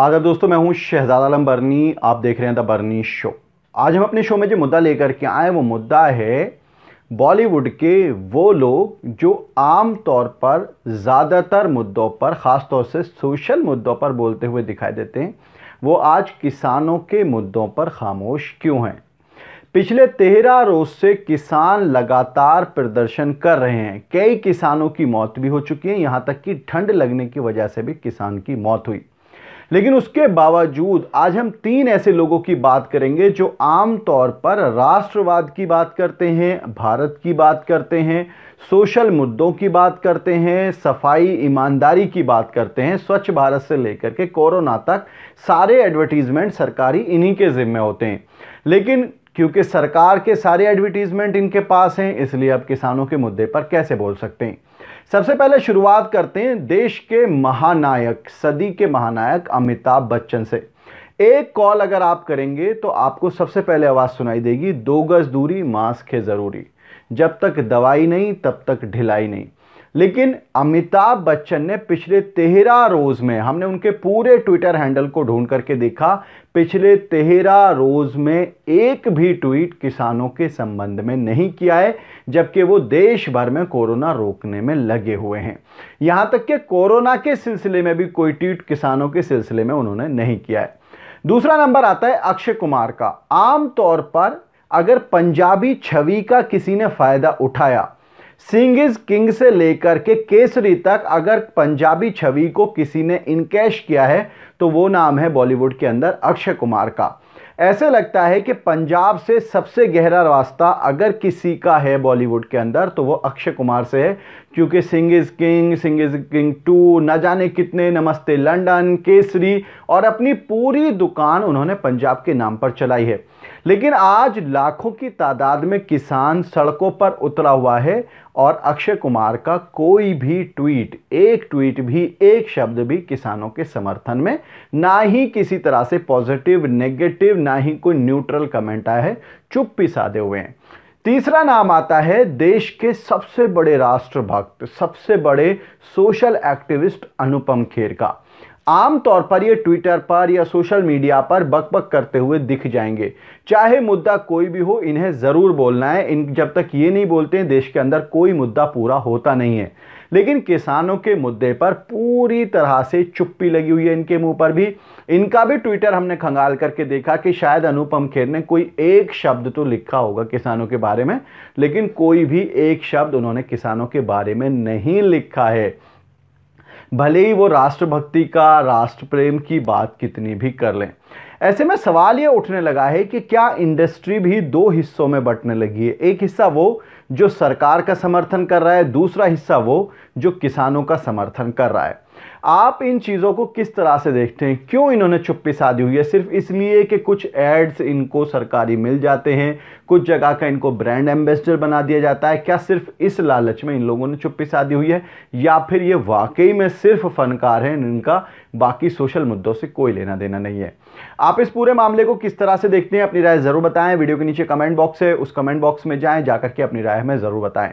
आगर दोस्तों मैं हूं शहजाद आलम बर्नी आप देख रहे हैं द बर्नी शो आज हम अपने शो में जो मुद्दा लेकर के आए वो मुद्दा है बॉलीवुड के वो लोग जो आम तौर पर ज़्यादातर मुद्दों पर ख़ास तौर से सोशल मुद्दों पर बोलते हुए दिखाई देते हैं वो आज किसानों के मुद्दों पर खामोश क्यों हैं पिछले तेरह रोज से किसान लगातार प्रदर्शन कर रहे हैं कई किसानों की मौत भी हो चुकी है यहाँ तक कि ठंड लगने की वजह से भी किसान की मौत हुई लेकिन उसके बावजूद आज हम तीन ऐसे लोगों की बात करेंगे जो आम तौर पर राष्ट्रवाद की बात करते हैं भारत की बात करते हैं सोशल मुद्दों की बात करते हैं सफाई ईमानदारी की बात करते हैं स्वच्छ भारत से लेकर के कोरोना तक सारे एडवर्टीज़मेंट सरकारी इन्हीं के ज़िम्मे होते हैं लेकिन क्योंकि सरकार के सारे एडवर्टीज़मेंट इनके पास हैं इसलिए अब किसानों के मुद्दे पर कैसे बोल सकते हैं सबसे पहले शुरुआत करते हैं देश के महानायक सदी के महानायक अमिताभ बच्चन से एक कॉल अगर आप करेंगे तो आपको सबसे पहले आवाज़ सुनाई देगी दो गज दूरी मास्क है ज़रूरी जब तक दवाई नहीं तब तक ढिलाई नहीं लेकिन अमिताभ बच्चन ने पिछले तेरह रोज़ में हमने उनके पूरे ट्विटर हैंडल को ढूंढ करके देखा पिछले तेरह रोज़ में एक भी ट्वीट किसानों के संबंध में नहीं किया है जबकि वो देश भर में कोरोना रोकने में लगे हुए हैं यहाँ तक कि कोरोना के सिलसिले में भी कोई ट्वीट किसानों के सिलसिले में उन्होंने नहीं किया है दूसरा नंबर आता है अक्षय कुमार का आमतौर पर अगर पंजाबी छवि का किसी ने फ़ायदा उठाया सिंग इज किंग से लेकर के केसरी तक अगर पंजाबी छवि को किसी ने इनकेश किया है तो वो नाम है बॉलीवुड के अंदर अक्षय कुमार का ऐसे लगता है कि पंजाब से सबसे गहरा रास्ता अगर किसी का है बॉलीवुड के अंदर तो वो अक्षय कुमार से है क्योंकि Singh is king Singh is king टू न जाने कितने नमस्ते लंदन केसरी और अपनी पूरी दुकान उन्होंने पंजाब के नाम पर चलाई है लेकिन आज लाखों की तादाद में किसान सड़कों पर उतरा हुआ है और अक्षय कुमार का कोई भी ट्वीट एक ट्वीट भी एक शब्द भी किसानों के समर्थन में ना ही किसी तरह से पॉजिटिव नेगेटिव ना ही कोई न्यूट्रल कमेंट आया है चुप भी साधे हुए हैं तीसरा नाम आता है देश के सबसे बड़े राष्ट्रभक्त सबसे बड़े सोशल एक्टिविस्ट अनुपम खेर का आमतौर पर ये ट्विटर पर या सोशल मीडिया पर बक बक करते हुए दिख जाएंगे चाहे मुद्दा कोई भी हो इन्हें ज़रूर बोलना है इन जब तक ये नहीं बोलते हैं देश के अंदर कोई मुद्दा पूरा होता नहीं है लेकिन किसानों के मुद्दे पर पूरी तरह से चुप्पी लगी हुई है इनके मुंह पर भी इनका भी ट्विटर हमने खंगाल करके देखा कि शायद अनुपम खेर ने कोई एक शब्द तो लिखा होगा किसानों के बारे में लेकिन कोई भी एक शब्द उन्होंने किसानों के बारे में नहीं लिखा है भले ही वो राष्ट्रभक्ति का राष्ट्र प्रेम की बात कितनी भी कर लें ऐसे में सवाल ये उठने लगा है कि क्या इंडस्ट्री भी दो हिस्सों में बंटने लगी है एक हिस्सा वो जो सरकार का समर्थन कर रहा है दूसरा हिस्सा वो जो किसानों का समर्थन कर रहा है आप इन चीज़ों को किस तरह से देखते हैं क्यों इन्होंने चुप्पी साधी हुई है सिर्फ इसलिए कि कुछ एड्स इनको सरकारी मिल जाते हैं कुछ जगह का इनको ब्रांड एम्बेसडर बना दिया जाता है क्या सिर्फ इस लालच में इन लोगों ने चुप्पी साधी हुई है या फिर ये वाकई में सिर्फ फनकार हैं इनका बाकी सोशल मुद्दों से कोई लेना देना नहीं है आप इस पूरे मामले को किस तरह से देखते हैं अपनी राय ज़रूर बताएं वीडियो के नीचे कमेंट बॉक्स है उस कमेंट बॉक्स में जाएं जाकर के अपनी राय हमें ज़रूर बताएं